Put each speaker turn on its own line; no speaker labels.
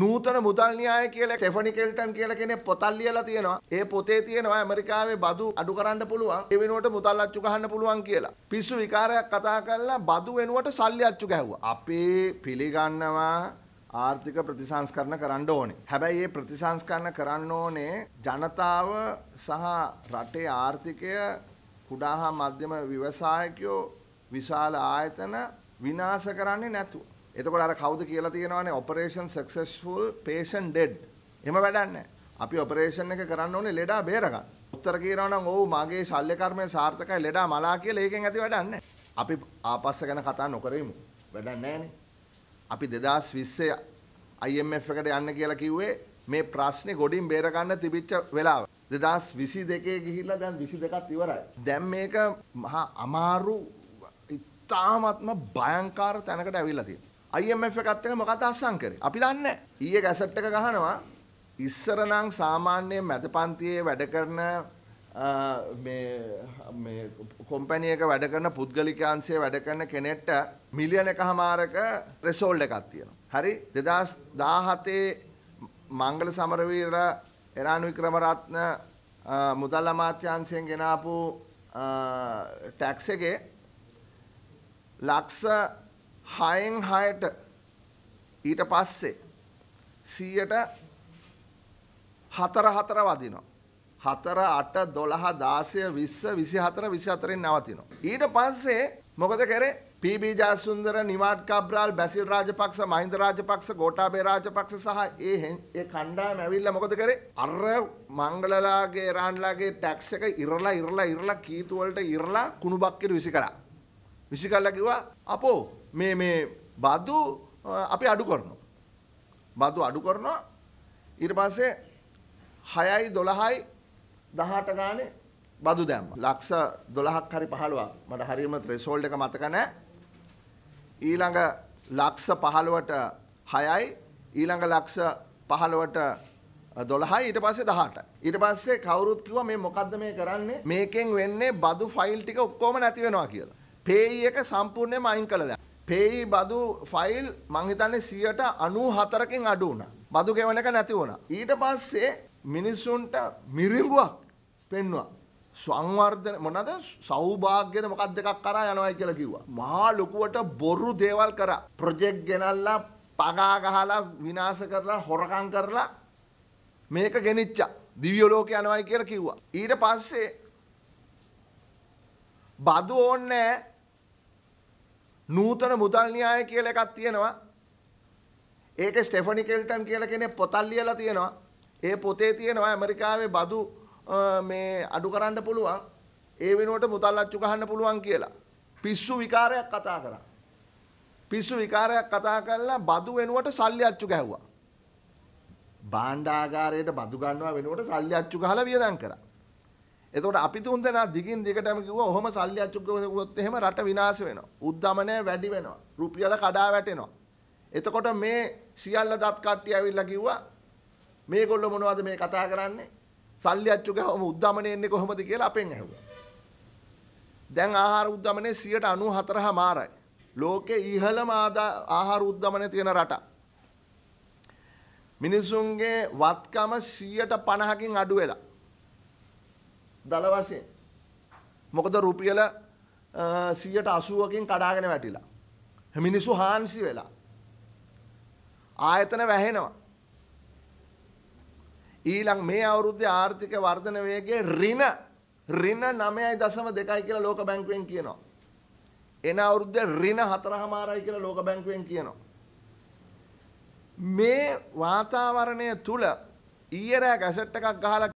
නූතන මුදල් න්‍යාය කියලා ස්ටෙෆනි කෙල්ටන් කියලා කෙනෙක් පොතක් ලියලා තියෙනවා. ඒ පොතේ තියෙනවා ඇමරිකාවේ බදු අඩු කරන්න පුළුවන්. ඒ වෙනුවට මුදල් අච්චු ගහන්න පුළුවන් කියලා. පිස්සු විකාරයක් කතා කරලා බදු වෙනුවට සල්ලි අච්චු ගැහුවා. අපේ පිළිගන්නවා ආර්ථික ප්‍රතිසංස්කරණ කරන්න ඕනේ. හැබැයි මේ ප්‍රතිසංස්කරණ කරන්න ඕනේ ජනතාව සහ රටේ ආර්ථිකය කුඩා හා මධ්‍යම ව්‍යවසායකයෝ විශාල ආයතන විනාශ කරන්නේ නැතුව එතකොට අර කවුද කියලා තියෙනවානේ ඔපරේෂන් සක්සස්ෆුල් patient dead. එහෙම වැඩක් අපි ඔපරේෂන් එක කරන්න ඕනේ ලෙඩා බේරගන්න. උත්තර කියනවා නම් ඔව් මගේ ශල්‍ය කර්මය සාර්ථකයි ලෙඩා මලා කියලා ඒකෙන් ඇති වැඩක් නැහැ. අපි ආපස්ස ගැන කතා නොකරෙමු. වැඩක් නැහැනේ. අපි 2020 IMF එකට යන්න කියලා කිව්වේ මේ ප්‍රශ්නේ ගොඩින් බේරගන්න තිබිච්ච වෙලාව. 2022 ගිහිල්ලා දැන් 22ක් ඉවරයි. දැන් මේක මහා අමාරු ඉතාමත්ම භයංකාර තැනකට ඇවිල්ලා තියෙනවා. IMF එකත් එක මොකද අස්සම් කරේ? අපි දන්නේ ඊයේ ගැසට් එක ගහනවා ඉස්සර නම් සාමාන්‍ය මැද පන්තියේ වැඩ කරන මේ මේ කොම්පැනි එක වැඩ කරන පුද්ගලිකාංශයේ වැඩ කරන කෙනෙක්ට මිලියන එකමාරක රෙසෝල්ඩ් එකක් තියෙනවා. හරි 2017 මංගල සමරවීර එරාණු වික්‍රමරත්න මුදල් අමාත්‍යාංශයෙන් ගෙනාපු ටැක්ස් එකේ ලක්ෂ හයෙන් හයට ඊට පස්සේ සීයට හතර හතර වදිනවා. හතර අට දොළහ දාසය විස්ස විසි හතර විසි අතරෙන් නවතිනවා. ඊට පස්සේ මොකද කරේ පීබී ජයසුන්දර නිවාට් කබ්‍රාල් බැසිල් රාජපක්ෂ මහින්ද රාජපක්ෂ ගෝටාබේ රාජපක්ෂ සහ ඒ ඒ කණ්ඩායම ඇවිල්ලා මොකද කරේ අර මංගලලාගේ රාන්ලාගේ ටැක්ස් එක ඉරලා ඉරලා ඉරලා කීතු වලට ඉරලා කුණු බක්කිර විසි කරා විසිකල්ලා කිව්වා අපෝ මේ මේ බදු අපි අඩු කරනවා. බදු අඩු කරනවා ඊට පස්සේ 6යි 12යි 18 ගානේ බදු දැම්ම. ලක්ෂ 12ක් හරි 15ක් මට හරියම ත්‍රෙෂෝල්ඩ් එක මතක නැහැ. ඊළඟ ලක්ෂ 15ට 6යි ඊළඟ ලක්ෂ 15ට 12යි ඊට පස්සේ 18යි. ඊට පස්සේ කවුරුත් කිව්වා මේ මොකද්ද මේ කරන්නේ? මේකෙන් වෙන්නේ බදු ෆයිල් ටික ඔක්කොම නැති වෙනවා කියලා. පේයි එක සම්පූර්ණයම අයින් කළද. පේයි බදු ෆයිල් මංහිතන්නේ සියට අනූ හතරකින් අඩු වුණ. බදු ගෙවනක නැති වුණ. ඊට පස්සේ මිනිස්සුන්ට මිරිඟුවක් පෙන්වා. සංවර්ධන මොනද සෞභාග්‍යන මොකක් දෙකක් කරා යනවයි කියලා කිව්වා. මහා ලොකුවට බොරු දේවල් කරා. ප්‍රොජෙක්් ගෙනල්ලා පගාගහලා විනාස කරලා හොරකං කරලා මේක ගෙනනිච්චා. දිවියලෝක යනවයි කියලා කිව්වා. ඊට පස්සේ බදු ඕන්නෑ නූතන මුදල් න්‍යාය කියලා එකක් තියෙනවා. ඒක ස්ටෙෆනි කෙල්ටන් කියලා කෙනෙක් පොතක් ලියලා තියෙනවා. ඒ පොතේ තියෙනවා ඇමරිකාවේ බදු මේ අඩු කරන්න පුළුවන්. ඒ වෙනුවට මුදල් අච්චු ගහන්න පුළුවන් කියලා. පිස්සු විකාරයක් කතා කරා. පිස්සු විකාරයක් කතා කරලා බදු වෙනුවට සල්ලි අච්චු ගැහුවා. භාණ්ඩාගාරයට බදු ගන්නවා වෙනුවට සල්ලි අච්චු ගහලා වියදම් කරා. එතකොට අපි තුන් දෙනා දිගින් දිගටම කිව්වා ඔහොම සල්ලි අච්චුක්කුවොත් එහෙම රට විනාශ වෙනවා. උද්දමනය වැඩි වෙනවා. රුපියල කඩා වැටෙනවා. එතකොට මේ සියල්ල දත් කට්ටිය ඇවිල්ලා කිව්වා මේගොල්ලෝ මොනවද මේ කතා කරන්නේ? සල්ලි අච්චුකවම උද්දමනය එන්නේ කොහොමද කියලා අපෙන් ඇහුවා. දැන් ආහාර උද්දමනය 94 මාරයි. ලෝකේ ඉහළම ආහාර උද්දමනය තියෙන රට. මිනිසුන්ගේ වත්කම 150කින් අඩු වෙලා දල වශයෙන්. මොකද රුපියල 180කින් කඩාගෙන වැටිලා. මිනිස්සු හාන්සි වෙලා. ආයතන වැහෙනවා. ඊළඟ මේ අවුරුද්දේ ආර්ථික වර්ධන වේගය ඍණ ඍණ 9.2 කියලා ලෝක බැංකුවෙන් කියනවා. එන අවුරුද්දේ ඍණ 4.5යි කියලා ලෝක බැංකුවෙන් කියනවා. මේ වාතාවරණය තුල ඊයර ගැසට් එකක් ගහලා